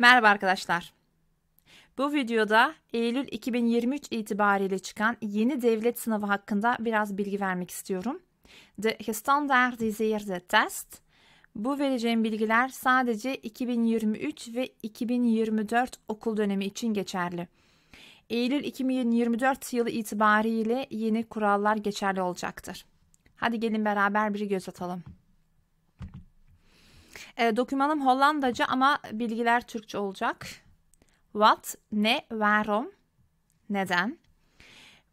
Merhaba arkadaşlar. Bu videoda Eylül 2023 itibariyle çıkan yeni devlet sınavı hakkında biraz bilgi vermek istiyorum. De gestandaardiseerde test. Bu vereceğim bilgiler sadece 2023 ve 2024 okul dönemi için geçerli. Eylül 2024 yılı itibariyle yeni kurallar geçerli olacaktır. Hadi gelin beraber bir göz atalım. E, dokümanım Hollandaca ama bilgiler Türkçe olacak. What, ne, warum, neden?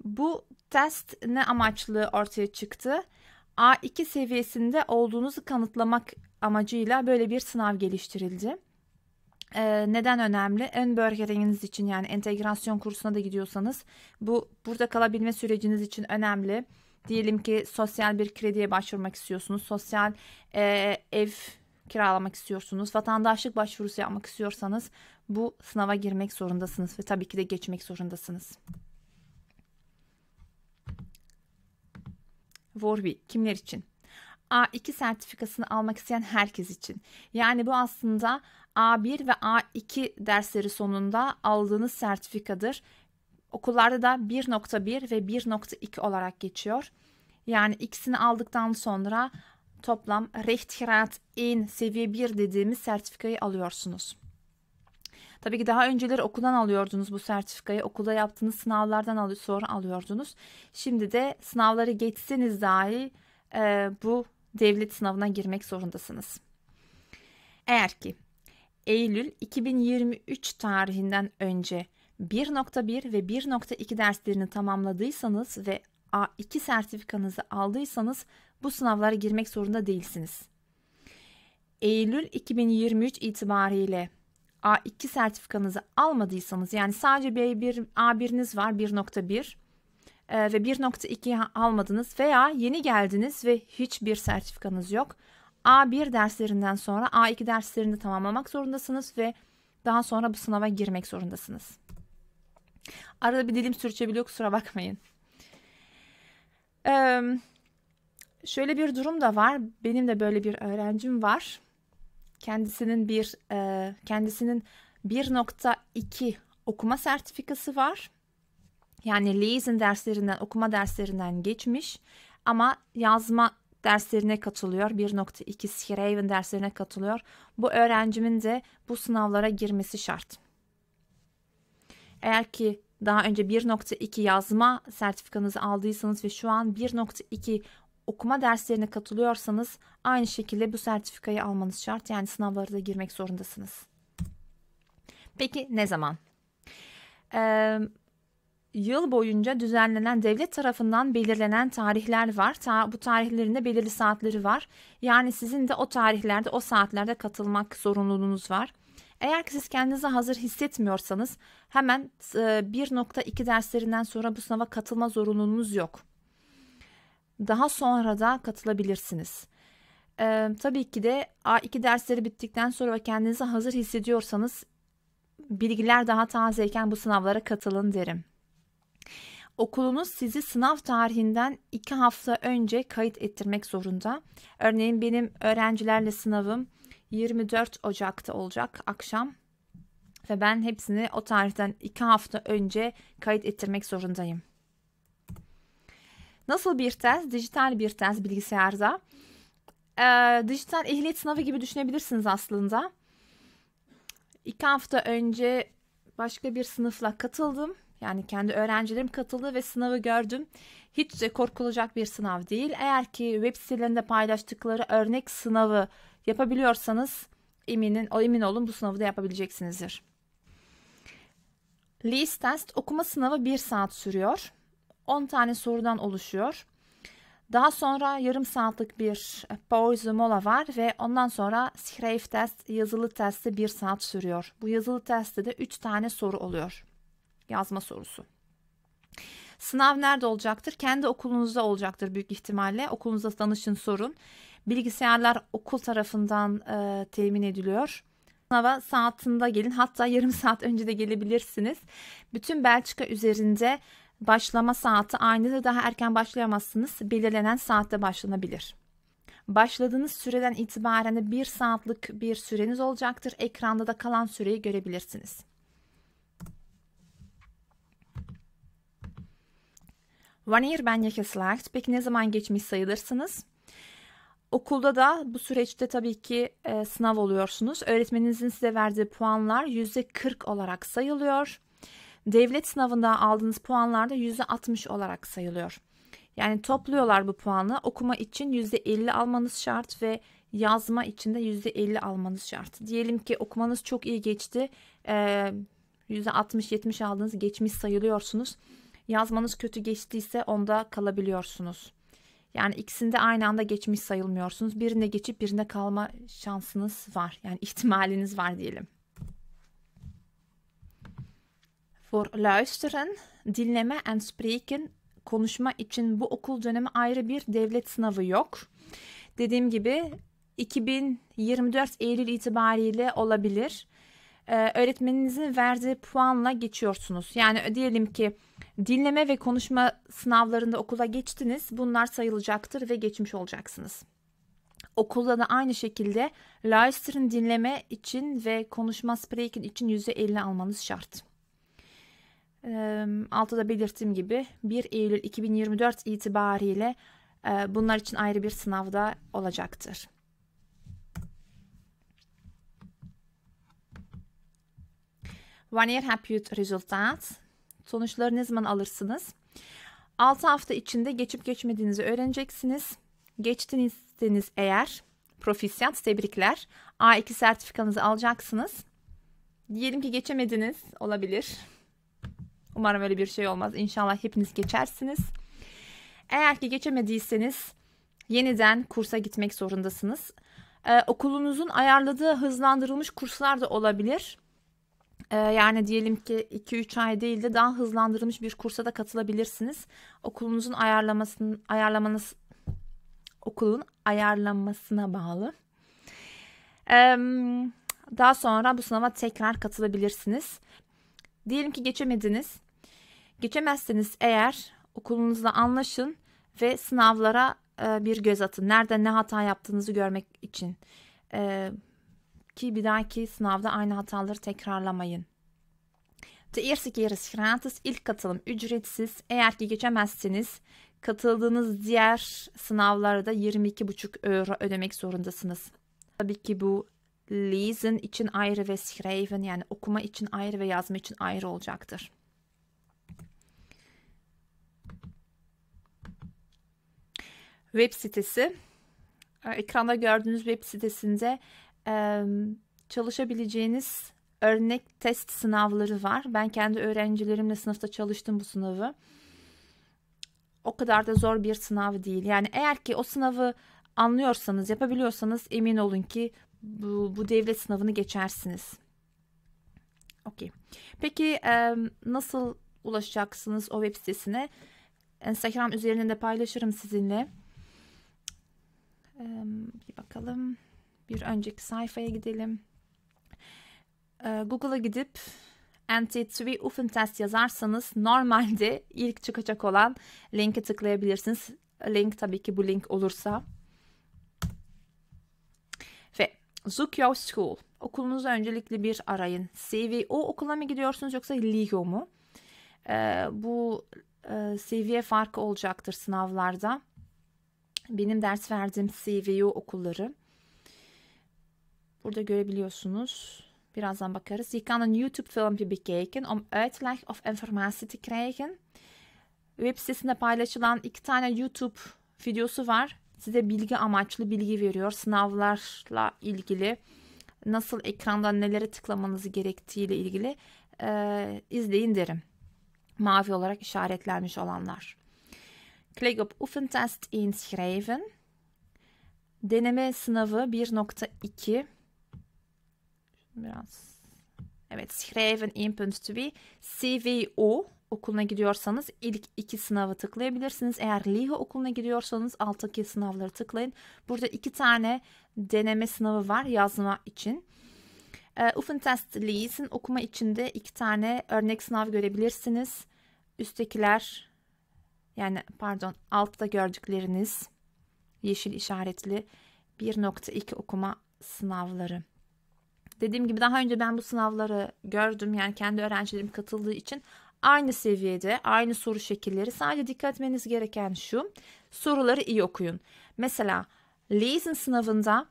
Bu test ne amaçlı ortaya çıktı? A2 seviyesinde olduğunuzu kanıtlamak amacıyla böyle bir sınav geliştirildi. Ee, neden önemli? Ön bölgeleriniz için yani entegrasyon kursuna da gidiyorsanız bu burada kalabilme süreciniz için önemli. Diyelim ki sosyal bir krediye başvurmak istiyorsunuz. Sosyal e, ev kiralamak istiyorsunuz, vatandaşlık başvurusu yapmak istiyorsanız bu sınava girmek zorundasınız ve tabii ki de geçmek zorundasınız. Warby kimler için? A2 sertifikasını almak isteyen herkes için. Yani bu aslında A1 ve A2 dersleri sonunda aldığınız sertifikadır. Okullarda da 1.1 ve 1.2 olarak geçiyor. Yani ikisini aldıktan sonra toplam Rechtsgraad in seviye 1 dediğimiz sertifikayı alıyorsunuz. Tabii ki daha önceleri okuldan alıyordunuz bu sertifikayı. Okulda yaptığınız sınavlardan al sonra alıyordunuz. Şimdi de sınavları geçseniz dahi e, bu devlet sınavına girmek zorundasınız. Eğer ki Eylül 2023 tarihinden önce 1.1 ve 1.2 derslerini tamamladıysanız ve A2 sertifikanızı aldıysanız bu sınavlara girmek zorunda değilsiniz. Eylül 2023 itibariyle A2 sertifikanızı almadıysanız yani sadece B1 A1'iniz var 1.1 e, ve 1.2 almadınız veya yeni geldiniz ve hiçbir sertifikanız yok. A1 derslerinden sonra A2 derslerini tamamlamak zorundasınız ve daha sonra bu sınava girmek zorundasınız. Arada bir dilim sürçebiliyor kusura bakmayın. Eee şöyle bir durum da var. Benim de böyle bir öğrencim var. Kendisinin bir e, kendisinin 1.2 okuma sertifikası var. Yani listening derslerinden, okuma derslerinden geçmiş ama yazma derslerine katılıyor. 1.2 Schreiben derslerine katılıyor. Bu öğrencimin de bu sınavlara girmesi şart. Eğer ki daha önce 1.2 yazma sertifikanızı aldıysanız ve şu an 1.2 okuma derslerine katılıyorsanız aynı şekilde bu sertifikayı almanız şart. Yani sınavlara da girmek zorundasınız. Peki ne zaman? Ee, yıl boyunca düzenlenen devlet tarafından belirlenen tarihler var. Ta, bu tarihlerinde belirli saatleri var. Yani sizin de o tarihlerde o saatlerde katılmak zorunluluğunuz var. Eğer ki siz kendinizi hazır hissetmiyorsanız hemen 1.2 derslerinden sonra bu sınava katılma zorunluluğunuz yok daha sonra da katılabilirsiniz. Ee, tabii ki de A2 dersleri bittikten sonra ve kendinizi hazır hissediyorsanız bilgiler daha tazeyken bu sınavlara katılın derim. Okulunuz sizi sınav tarihinden 2 hafta önce kayıt ettirmek zorunda. Örneğin benim öğrencilerle sınavım 24 Ocak'ta olacak akşam ve ben hepsini o tarihten 2 hafta önce kayıt ettirmek zorundayım. Nasıl bir test? Dijital bir test bilgisayarda. E, dijital ehliyet sınavı gibi düşünebilirsiniz aslında. İki hafta önce başka bir sınıfla katıldım. Yani kendi öğrencilerim katıldı ve sınavı gördüm. Hiç de korkulacak bir sınav değil. Eğer ki web sitelerinde paylaştıkları örnek sınavı yapabiliyorsanız eminin, o emin olun bu sınavı da yapabileceksinizdir. Lease test okuma sınavı bir saat sürüyor. 10 tane sorudan oluşuyor. Daha sonra yarım saatlik bir pause mola var ve ondan sonra Schrave test yazılı testi 1 saat sürüyor. Bu yazılı testte de 3 tane soru oluyor. Yazma sorusu. Sınav nerede olacaktır? Kendi okulunuzda olacaktır büyük ihtimalle. Okulunuzda danışın sorun. Bilgisayarlar okul tarafından e, temin ediliyor. Sınava saatinde gelin hatta yarım saat önce de gelebilirsiniz. Bütün Belçika üzerinde Başlama saati aynıdır. Daha erken başlayamazsınız. Belirlenen saatte başlanabilir. Başladığınız süreden itibaren bir saatlik bir süreniz olacaktır. Ekranda da kalan süreyi görebilirsiniz. Wanneer ben je Peki ne zaman geçmiş sayılırsınız? Okulda da bu süreçte tabii ki e, sınav oluyorsunuz. Öğretmeninizin size verdiği puanlar %40 olarak sayılıyor devlet sınavında aldığınız puanlar da %60 olarak sayılıyor. Yani topluyorlar bu puanı. Okuma için %50 almanız şart ve yazma için de %50 almanız şart. Diyelim ki okumanız çok iyi geçti. Ee, %60-70 aldınız geçmiş sayılıyorsunuz. Yazmanız kötü geçtiyse onda kalabiliyorsunuz. Yani ikisinde aynı anda geçmiş sayılmıyorsunuz. Birine geçip birine kalma şansınız var. Yani ihtimaliniz var diyelim. voor luisteren, dinleme en spreken konuşma için bu okul dönemi ayrı bir devlet sınavı yok. Dediğim gibi 2024 Eylül itibariyle olabilir. Ee, öğretmeninizin verdiği puanla geçiyorsunuz. Yani diyelim ki dinleme ve konuşma sınavlarında okula geçtiniz. Bunlar sayılacaktır ve geçmiş olacaksınız. Okulda da aynı şekilde Leicester'ın dinleme için ve konuşma spreaking için %50 almanız şart. Altıda da belirttiğim gibi 1 Eylül 2024 itibariyle bunlar için ayrı bir sınavda olacaktır. One year hapyut resultat. Sonuçları ne zaman alırsınız? 6 hafta içinde geçip geçmediğinizi öğreneceksiniz. Geçtiyseniz eğer profisyat tebrikler. A2 sertifikanızı alacaksınız. Diyelim ki geçemediniz olabilir. Umarım öyle bir şey olmaz. İnşallah hepiniz geçersiniz. Eğer ki geçemediyseniz yeniden kursa gitmek zorundasınız. Ee, okulunuzun ayarladığı hızlandırılmış kurslar da olabilir. Ee, yani diyelim ki 2-3 ay değil de daha hızlandırılmış bir kursa da katılabilirsiniz. Okulunuzun ayarlamasını ayarlamanız okulun ayarlanmasına bağlı. Ee, daha sonra bu sınava tekrar katılabilirsiniz. Diyelim ki geçemediniz. Geçemezseniz eğer okulunuzla anlaşın ve sınavlara e, bir göz atın. Nerede ne hata yaptığınızı görmek için. E, ki bir dahaki sınavda aynı hataları tekrarlamayın. Teirsi yarısı gratis ilk katılım ücretsiz. Eğer ki geçemezseniz katıldığınız diğer sınavlarda 22,5 euro ödemek zorundasınız. Tabii ki bu lesen için ayrı ve schreiben yani okuma için ayrı ve yazma için ayrı olacaktır. web sitesi. Ee, ekranda gördüğünüz web sitesinde çalışabileceğiniz örnek test sınavları var. Ben kendi öğrencilerimle sınıfta çalıştım bu sınavı. O kadar da zor bir sınav değil. Yani eğer ki o sınavı anlıyorsanız, yapabiliyorsanız emin olun ki bu, bu devlet sınavını geçersiniz. Okey. Peki nasıl ulaşacaksınız o web sitesine? Instagram üzerinden de paylaşırım sizinle bir bakalım. Bir önceki sayfaya gidelim. Ee, Google'a gidip NT3 Ufen Test yazarsanız normalde ilk çıkacak olan linke tıklayabilirsiniz. Link tabii ki bu link olursa. Ve Zook Your School. Okulunuzu öncelikle bir arayın. CVO o okula mı gidiyorsunuz yoksa LIGO mu? Ee, bu e, seviye farkı olacaktır sınavlarda. Benim ders verdiğim CVU okulları. Burada görebiliyorsunuz. Birazdan bakarız. Je kan een YouTube filmpje bekijken om um uitleg of informatie te krijgen. Web sitesinde paylaşılan iki tane YouTube videosu var. Size bilgi amaçlı bilgi veriyor. Sınavlarla ilgili nasıl ekranda nelere tıklamanız gerektiğiyle ilgili e, izleyin derim. Mavi olarak işaretlenmiş olanlar. Klik op oefentest inschrijven. Deneme sınavı 1.2. Biraz. Evet schrijven 1.2. CVO okuluna gidiyorsanız ilk iki sınavı tıklayabilirsiniz. Eğer Liha okuluna gidiyorsanız alttaki sınavları tıklayın. Burada iki tane deneme sınavı var yazma için. E, ee, Ufentest Lees'in okuma içinde iki tane örnek sınav görebilirsiniz. Üsttekiler yani pardon altta gördükleriniz yeşil işaretli 1.2 okuma sınavları. Dediğim gibi daha önce ben bu sınavları gördüm. Yani kendi öğrencilerim katıldığı için aynı seviyede, aynı soru şekilleri. Sadece dikkat etmeniz gereken şu. Soruları iyi okuyun. Mesela Lee'sin sınavında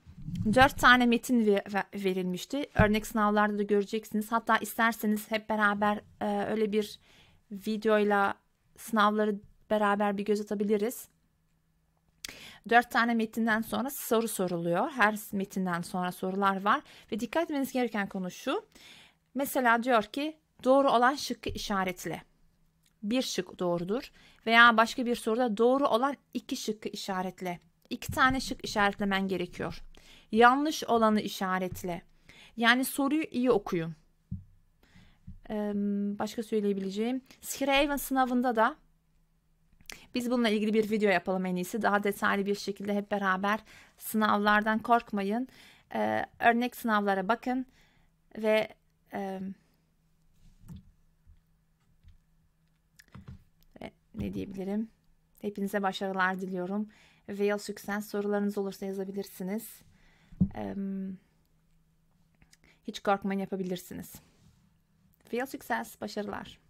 4 tane metin verilmişti. Örnek sınavlarda da göreceksiniz. Hatta isterseniz hep beraber e, öyle bir videoyla sınavları beraber bir göz atabiliriz. Dört tane metinden sonra soru soruluyor. Her metinden sonra sorular var ve dikkat etmeniz gereken konu şu. Mesela diyor ki doğru olan şıkkı işaretle. Bir şık doğrudur veya başka bir soruda doğru olan iki şıkkı işaretle. İki tane şık işaretlemen gerekiyor. Yanlış olanı işaretle. Yani soruyu iyi okuyun. Ee, başka söyleyebileceğim. Sir Evan sınavında da biz bununla ilgili bir video yapalım en iyisi. Daha detaylı bir şekilde hep beraber sınavlardan korkmayın. Ee, örnek sınavlara bakın ve e, ne diyebilirim? Hepinize başarılar diliyorum. Veil Success sorularınız olursa yazabilirsiniz. Ee, hiç korkmayın yapabilirsiniz. Veil Success başarılar.